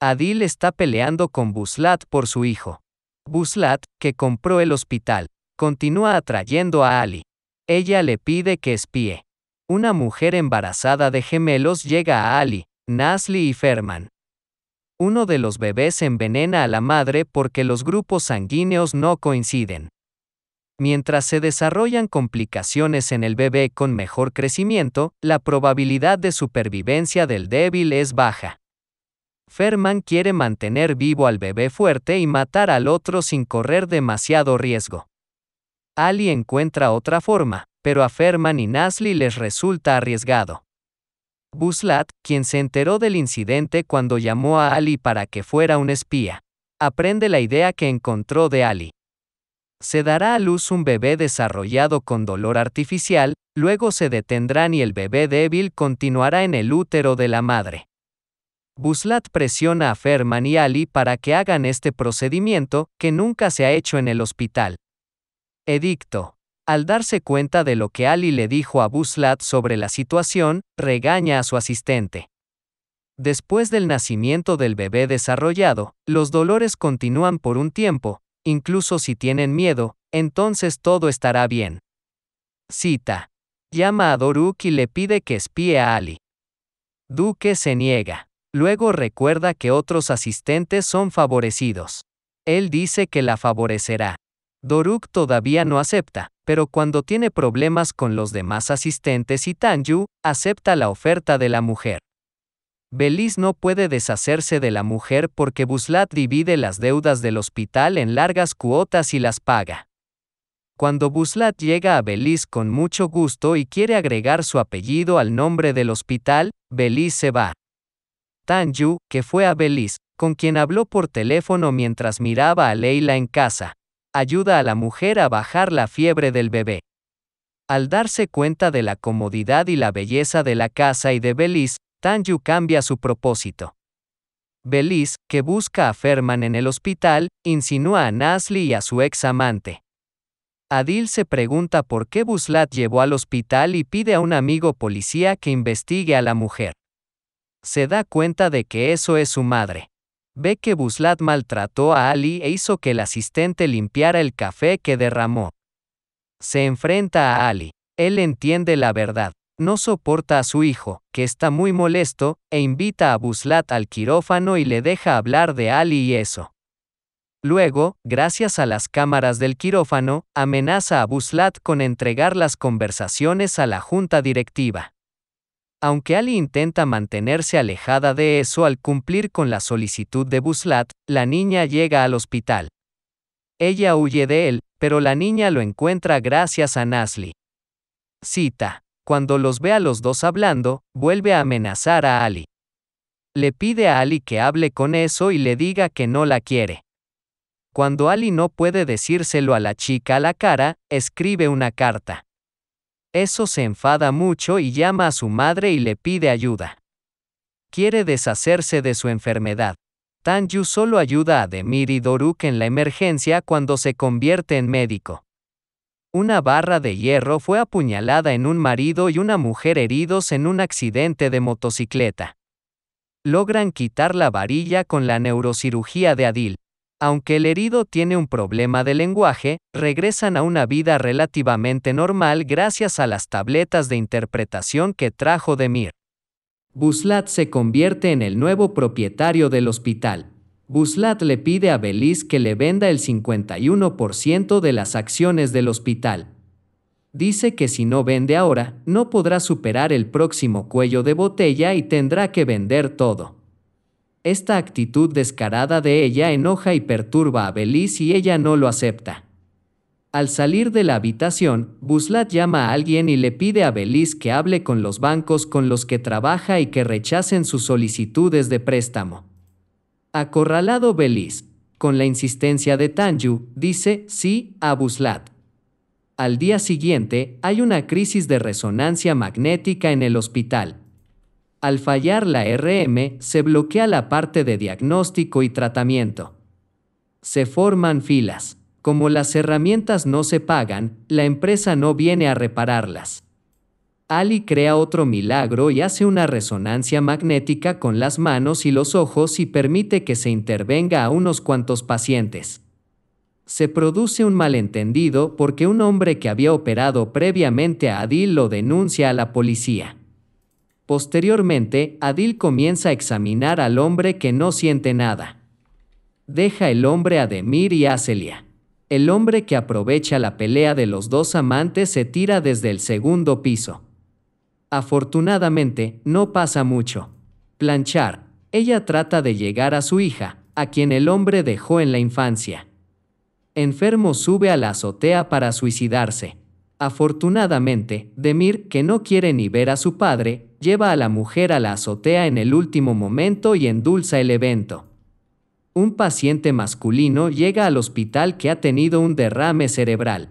Adil está peleando con Buslat por su hijo. Buslat, que compró el hospital, continúa atrayendo a Ali. Ella le pide que espíe. Una mujer embarazada de gemelos llega a Ali, Nasli y Ferman. Uno de los bebés envenena a la madre porque los grupos sanguíneos no coinciden. Mientras se desarrollan complicaciones en el bebé con mejor crecimiento, la probabilidad de supervivencia del débil es baja. Ferman quiere mantener vivo al bebé fuerte y matar al otro sin correr demasiado riesgo. Ali encuentra otra forma, pero a Ferman y Nasli les resulta arriesgado. Buslat, quien se enteró del incidente cuando llamó a Ali para que fuera un espía, aprende la idea que encontró de Ali. Se dará a luz un bebé desarrollado con dolor artificial, luego se detendrán y el bebé débil continuará en el útero de la madre. Buslat presiona a Ferman y Ali para que hagan este procedimiento, que nunca se ha hecho en el hospital. Edicto. Al darse cuenta de lo que Ali le dijo a Buslat sobre la situación, regaña a su asistente. Después del nacimiento del bebé desarrollado, los dolores continúan por un tiempo, incluso si tienen miedo, entonces todo estará bien. Cita. Llama a Doruk y le pide que espíe a Ali. Duque se niega. Luego recuerda que otros asistentes son favorecidos. Él dice que la favorecerá. Doruk todavía no acepta, pero cuando tiene problemas con los demás asistentes y Tanju, acepta la oferta de la mujer. Belis no puede deshacerse de la mujer porque Buslat divide las deudas del hospital en largas cuotas y las paga. Cuando Buslat llega a Belis con mucho gusto y quiere agregar su apellido al nombre del hospital, Belis se va. Tanju, que fue a Belice, con quien habló por teléfono mientras miraba a Leila en casa. Ayuda a la mujer a bajar la fiebre del bebé. Al darse cuenta de la comodidad y la belleza de la casa y de Belice, Tanju cambia su propósito. Belice, que busca a Ferman en el hospital, insinúa a Nasli y a su ex amante. Adil se pregunta por qué Buslat llevó al hospital y pide a un amigo policía que investigue a la mujer se da cuenta de que eso es su madre. Ve que Buslat maltrató a Ali e hizo que el asistente limpiara el café que derramó. Se enfrenta a Ali. Él entiende la verdad. No soporta a su hijo, que está muy molesto, e invita a Buslat al quirófano y le deja hablar de Ali y eso. Luego, gracias a las cámaras del quirófano, amenaza a Buslat con entregar las conversaciones a la junta directiva. Aunque Ali intenta mantenerse alejada de eso al cumplir con la solicitud de Buslat, la niña llega al hospital. Ella huye de él, pero la niña lo encuentra gracias a Nasli. Cita. Cuando los ve a los dos hablando, vuelve a amenazar a Ali. Le pide a Ali que hable con eso y le diga que no la quiere. Cuando Ali no puede decírselo a la chica a la cara, escribe una carta. Eso se enfada mucho y llama a su madre y le pide ayuda. Quiere deshacerse de su enfermedad. Tanju solo ayuda a Demir y Doruk en la emergencia cuando se convierte en médico. Una barra de hierro fue apuñalada en un marido y una mujer heridos en un accidente de motocicleta. Logran quitar la varilla con la neurocirugía de Adil. Aunque el herido tiene un problema de lenguaje, regresan a una vida relativamente normal gracias a las tabletas de interpretación que trajo Demir. Buslat se convierte en el nuevo propietario del hospital. Buslat le pide a Belis que le venda el 51% de las acciones del hospital. Dice que si no vende ahora, no podrá superar el próximo cuello de botella y tendrá que vender todo. Esta actitud descarada de ella enoja y perturba a Belice y ella no lo acepta. Al salir de la habitación, Buslat llama a alguien y le pide a Belice que hable con los bancos con los que trabaja y que rechacen sus solicitudes de préstamo. Acorralado Belice, con la insistencia de Tanju, dice sí a Buslat. Al día siguiente, hay una crisis de resonancia magnética en el hospital. Al fallar la RM, se bloquea la parte de diagnóstico y tratamiento. Se forman filas. Como las herramientas no se pagan, la empresa no viene a repararlas. Ali crea otro milagro y hace una resonancia magnética con las manos y los ojos y permite que se intervenga a unos cuantos pacientes. Se produce un malentendido porque un hombre que había operado previamente a Adil lo denuncia a la policía. Posteriormente, Adil comienza a examinar al hombre que no siente nada. Deja el hombre a Demir y a Celia. El hombre que aprovecha la pelea de los dos amantes se tira desde el segundo piso. Afortunadamente, no pasa mucho. Planchar. Ella trata de llegar a su hija, a quien el hombre dejó en la infancia. Enfermo sube a la azotea para suicidarse. Afortunadamente, Demir, que no quiere ni ver a su padre, lleva a la mujer a la azotea en el último momento y endulza el evento. Un paciente masculino llega al hospital que ha tenido un derrame cerebral.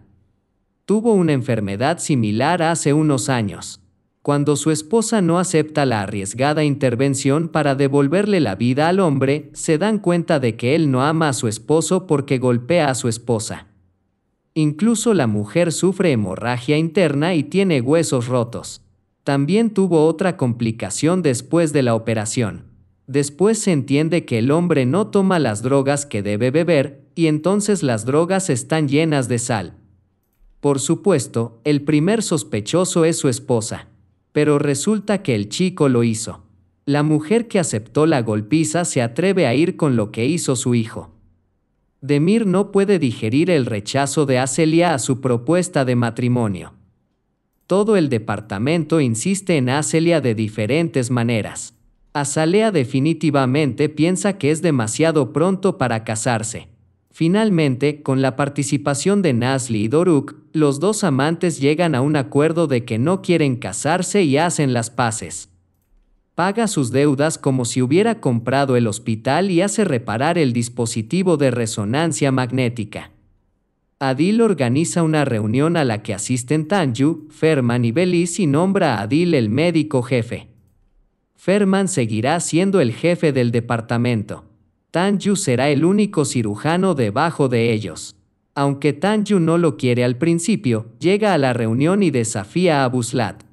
Tuvo una enfermedad similar hace unos años. Cuando su esposa no acepta la arriesgada intervención para devolverle la vida al hombre, se dan cuenta de que él no ama a su esposo porque golpea a su esposa. Incluso la mujer sufre hemorragia interna y tiene huesos rotos. También tuvo otra complicación después de la operación. Después se entiende que el hombre no toma las drogas que debe beber, y entonces las drogas están llenas de sal. Por supuesto, el primer sospechoso es su esposa. Pero resulta que el chico lo hizo. La mujer que aceptó la golpiza se atreve a ir con lo que hizo su hijo. Demir no puede digerir el rechazo de Acelia a su propuesta de matrimonio. Todo el departamento insiste en Acelia de diferentes maneras. Azalea definitivamente piensa que es demasiado pronto para casarse. Finalmente, con la participación de Nasli y Doruk, los dos amantes llegan a un acuerdo de que no quieren casarse y hacen las paces paga sus deudas como si hubiera comprado el hospital y hace reparar el dispositivo de resonancia magnética. Adil organiza una reunión a la que asisten Tanju, Ferman y Belis y nombra a Adil el médico jefe. Ferman seguirá siendo el jefe del departamento. Tanju será el único cirujano debajo de ellos. Aunque Tanju no lo quiere al principio, llega a la reunión y desafía a Buslat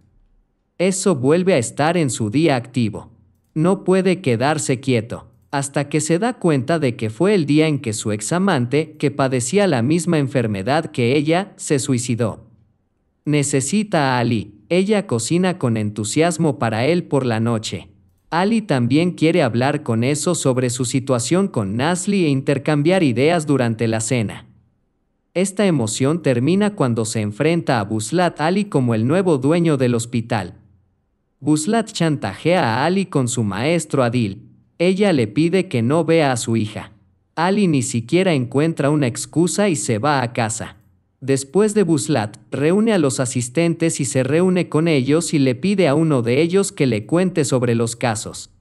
eso vuelve a estar en su día activo. No puede quedarse quieto, hasta que se da cuenta de que fue el día en que su examante, que padecía la misma enfermedad que ella, se suicidó. Necesita a Ali, ella cocina con entusiasmo para él por la noche. Ali también quiere hablar con eso sobre su situación con Nasli e intercambiar ideas durante la cena. Esta emoción termina cuando se enfrenta a Buslat Ali como el nuevo dueño del hospital, Buslat chantajea a Ali con su maestro Adil. Ella le pide que no vea a su hija. Ali ni siquiera encuentra una excusa y se va a casa. Después de Buslat, reúne a los asistentes y se reúne con ellos y le pide a uno de ellos que le cuente sobre los casos.